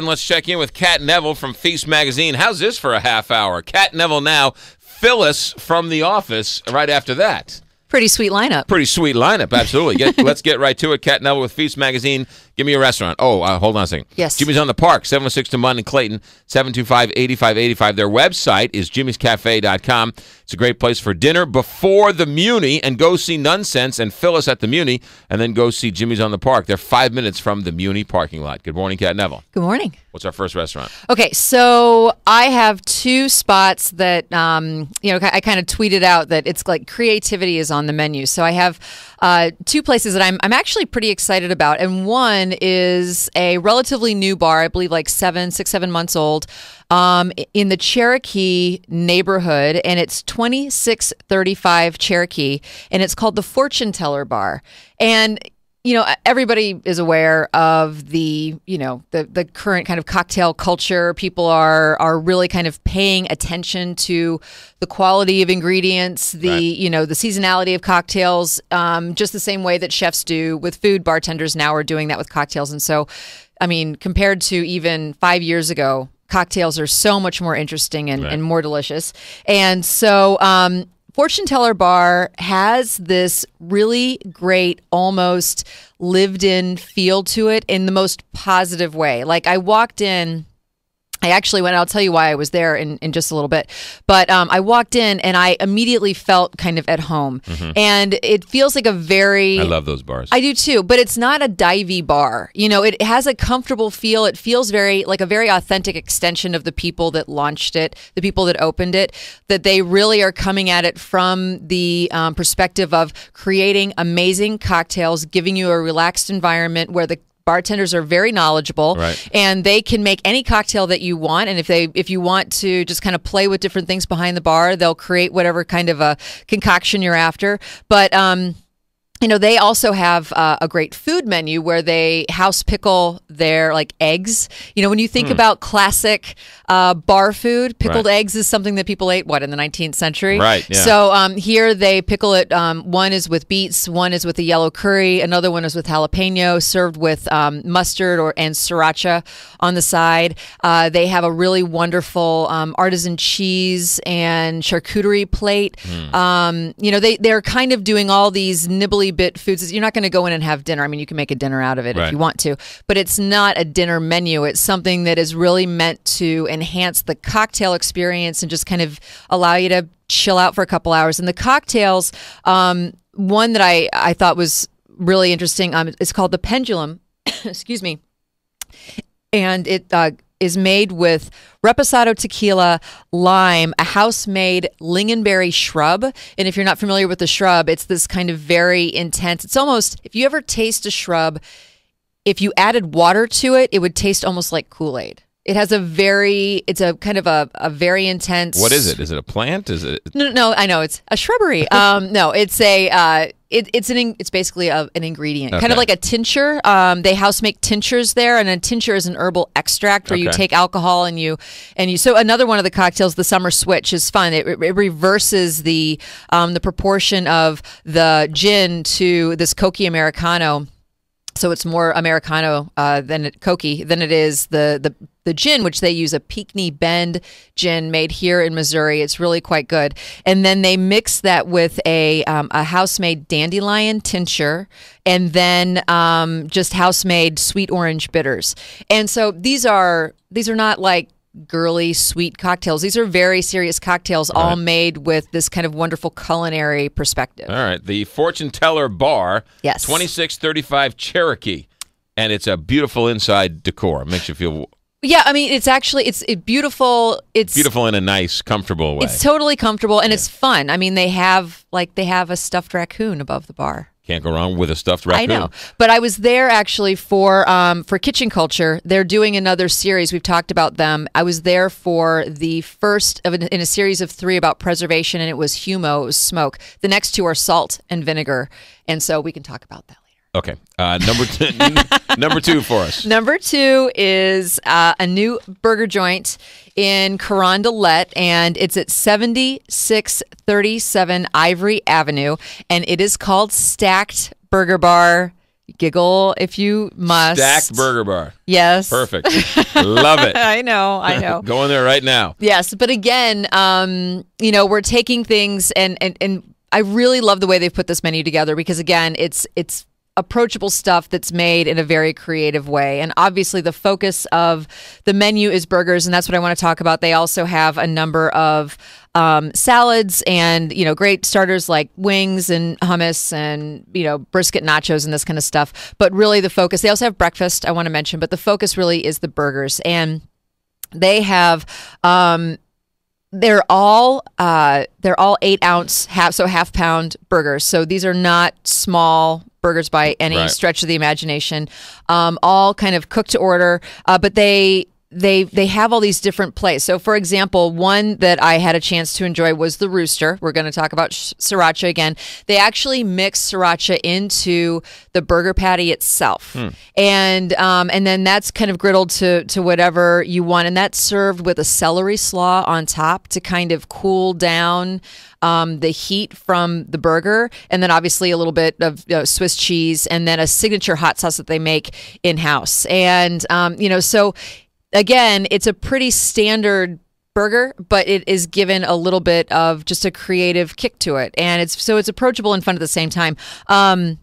let's check in with Kat Neville from Feast Magazine. How's this for a half hour? Kat Neville now, Phyllis from The Office right after that. Pretty sweet lineup. Pretty sweet lineup, absolutely. Get, let's get right to it. Kat Neville with Feast Magazine. Give me a restaurant. Oh, uh, hold on a second. Yes. Jimmy's on the Park, 706 Munn and Clayton, 725-8585. Their website is jimmyscafe.com. It's a great place for dinner before the Muni and go see Nonsense and Phyllis at the Muni and then go see Jimmy's on the Park. They're five minutes from the Muni parking lot. Good morning, Kat Neville. Good morning. What's our first restaurant? Okay, so I have two spots that, um, you know, I kind of tweeted out that it's like creativity is on the menu. So I have uh, two places that I'm, I'm actually pretty excited about. And one, is a relatively new bar, I believe like seven, six, seven months old, um, in the Cherokee neighborhood. And it's 2635 Cherokee. And it's called the Fortune Teller Bar. And you know everybody is aware of the you know the the current kind of cocktail culture people are are really kind of paying attention to the quality of ingredients the right. you know the seasonality of cocktails um, just the same way that chefs do with food bartenders now are doing that with cocktails and so i mean compared to even five years ago cocktails are so much more interesting and, right. and more delicious and so um, Fortune Teller Bar has this really great, almost lived in feel to it in the most positive way. Like I walked in I actually went. I'll tell you why I was there in, in just a little bit. But um, I walked in and I immediately felt kind of at home. Mm-hmm. And it feels like a very. I love those bars. I do too. But it's not a divey bar. You know, it has a comfortable feel. It feels very like a very authentic extension of the people that launched it, the people that opened it, that they really are coming at it from the um, perspective of creating amazing cocktails, giving you a relaxed environment where the bartenders are very knowledgeable right. and they can make any cocktail that you want and if they if you want to just kind of play with different things behind the bar they'll create whatever kind of a concoction you're after but um you know they also have uh, a great food menu where they house pickle their like eggs you know when you think mm. about classic uh, bar food pickled right. eggs is something that people ate what in the 19th century right yeah. so um, here they pickle it um, one is with beets one is with a yellow curry another one is with jalapeno served with um, mustard or and sriracha on the side uh, they have a really wonderful um, artisan cheese and charcuterie plate mm. you know they, they're kind of doing all these nibbly bit foods. You're not going to go in and have dinner. I mean, you can make a dinner out of it right. if you want to, but it's not a dinner menu. It's something that is really meant to enhance the cocktail experience and just kind of allow you to chill out for a couple hours. And the cocktails, um, one that I, I thought was really interesting um, is called the Pendulum. Excuse me. And it uh, is made with reposado tequila, lime, a house made lingonberry shrub. And if you're not familiar with the shrub, it's this kind of very intense, it's almost, if you ever taste a shrub, if you added water to it, it would taste almost like Kool Aid. It has a very, it's a kind of a, a very intense. What is it? Is it a plant? Is it? No, no, I know it's a shrubbery. um, no, it's a. Uh, it, it's an it's basically a, an ingredient, okay. kind of like a tincture. Um, they house make tinctures there, and a tincture is an herbal extract where okay. you take alcohol and you and you. So another one of the cocktails, the summer switch, is fun. It, it reverses the um, the proportion of the gin to this Coke Americano so it's more Americano uh, than it, Cokie than it is the the the gin, which they use a Peekney Bend gin made here in Missouri. It's really quite good. And then they mix that with a um, a house made dandelion tincture, and then um, just house made sweet orange bitters. And so these are these are not like girly sweet cocktails. These are very serious cocktails, all, made with this kind of wonderful culinary perspective. All right, the Fortune Teller Bar, yes, twenty six thirty five Cherokee, and it's a beautiful inside decor. It makes you feel. Yeah, I mean, it's actually it's it beautiful. It's beautiful in a nice, comfortable way. It's totally comfortable and yeah. it's fun. I mean, they have like they have a stuffed raccoon above the bar. Can't go wrong with a stuffed raccoon. I know, but I was there actually for um, for Kitchen Culture. They're doing another series. We've talked about them. I was there for the first of an, in a series of three about preservation, and it was humo, it was smoke. The next two are salt and vinegar, and so we can talk about that. Okay. Uh, number two, number two for us. Number two is uh, a new burger joint in Carondelet, and it's at 7637 Ivory Avenue, and it is called Stacked Burger Bar. Giggle if you must. Stacked Burger Bar. Yes. Perfect. Love it. I know. I know. Go in there right now. Yes, but again, um, you know, we're taking things and and and I really love the way they've put this menu together because again, it's it's approachable stuff that's made in a very creative way. And obviously, the focus of the menu is burgers, and that's what I want to talk about. They also have a number of um, salads and you know great starters like wings and hummus and you know brisket nachos and this kind of stuff. But really, the focus. They also have breakfast. I want to mention, but the focus really is the burgers and. They have um, they're all uh, they're all eight ounce half so half pound burgers. So these are not small burgers by any right. stretch of the imagination, um, all kind of cooked to order. Uh, but they they they have all these different plays. So, for example, one that I had a chance to enjoy was the Rooster. We're going to talk about sriracha again. They actually mix sriracha into the burger patty itself, mm. and um, and then that's kind of griddled to to whatever you want, and that's served with a celery slaw on top to kind of cool down. Um, the heat from the burger, and then obviously a little bit of you know, Swiss cheese, and then a signature hot sauce that they make in house. And um, you know, so again, it's a pretty standard burger, but it is given a little bit of just a creative kick to it, and it's so it's approachable and fun at the same time. Um,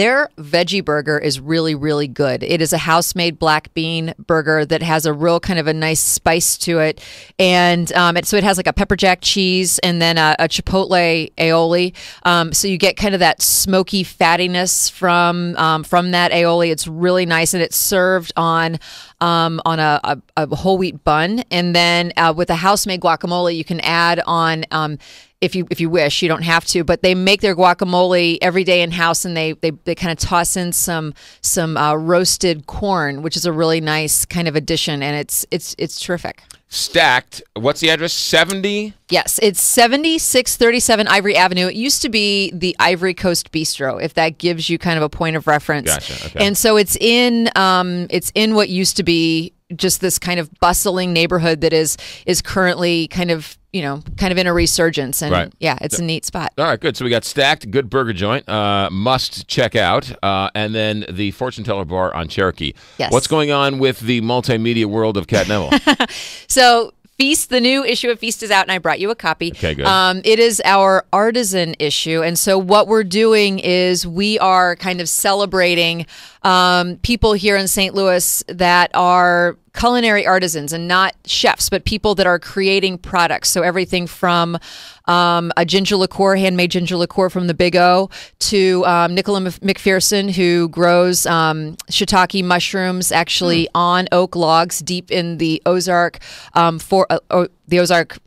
their veggie burger is really, really good. It is a house made black bean burger that has a real kind of a nice spice to it. And um, it, so it has like a pepper jack cheese and then a, a chipotle aioli. Um, so you get kind of that smoky fattiness from um, from that aioli. It's really nice and it's served on um, on a, a, a, whole wheat bun. And then uh, with a house made guacamole, you can add on um, if you if you wish you don't have to but they make their guacamole every day in house and they they, they kind of toss in some some uh, roasted corn which is a really nice kind of addition and it's it's it's terrific stacked what's the address 70 yes it's 7637 ivory avenue it used to be the ivory coast bistro if that gives you kind of a point of reference gotcha, okay. and so it's in um, it's in what used to be just this kind of bustling neighborhood that is is currently kind of you know kind of in a resurgence and right. yeah it's a neat spot all right good so we got stacked good burger joint uh, must check out uh, and then the fortune teller bar on cherokee yes. what's going on with the multimedia world of cat neville so Feast, the new issue of Feast is out, and I brought you a copy. Okay, good. Um, it is our artisan issue, and so what we're doing is we are kind of celebrating um, people here in St. Louis that are culinary artisans and not chefs, but people that are creating products. So everything from um, a ginger liqueur, handmade ginger liqueur from the Big O, to um, Nicola McPherson, who grows um, shiitake mushrooms actually mm. on oak logs deep in the Ozark um, for uh, the Ozark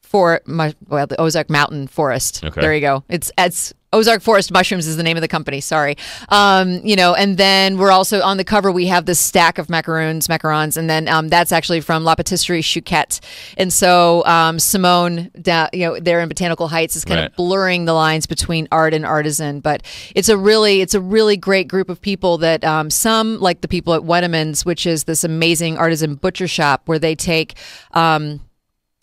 for my well the Ozark Mountain Forest. Okay. There you go. It's it's Ozark Forest Mushrooms is the name of the company. Sorry, um, you know. And then we're also on the cover. We have this stack of macaroons, macarons, and then um, that's actually from La Patisserie Chouquette. And so um, Simone, da, you know, there in Botanical Heights is kind right. of blurring the lines between art and artisan. But it's a really, it's a really great group of people that um, some like the people at Wedemans, which is this amazing artisan butcher shop where they take. Um,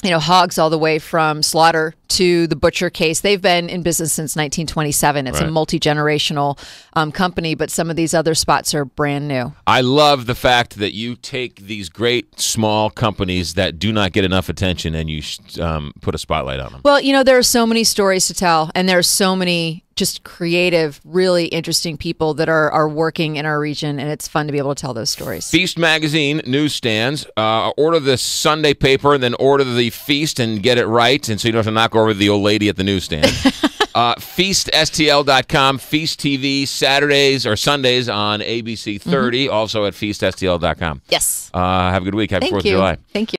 you know, hogs all the way from slaughter to the butcher case. They've been in business since 1927. It's right. a multi generational um, company, but some of these other spots are brand new. I love the fact that you take these great small companies that do not get enough attention and you um, put a spotlight on them. Well, you know, there are so many stories to tell, and there are so many just creative, really interesting people that are are working in our region, and it's fun to be able to tell those stories. Feast Magazine newsstands. Uh, order the Sunday paper, and then order the Feast, and get it right, and so you don't have to knock over the old lady at the newsstand. uh, FeastSTL.com, Feast TV, Saturdays or Sundays on ABC 30, mm-hmm. also at FeastSTL.com. Yes. Uh, have a good week. Happy Thank 4th of July. Thank you.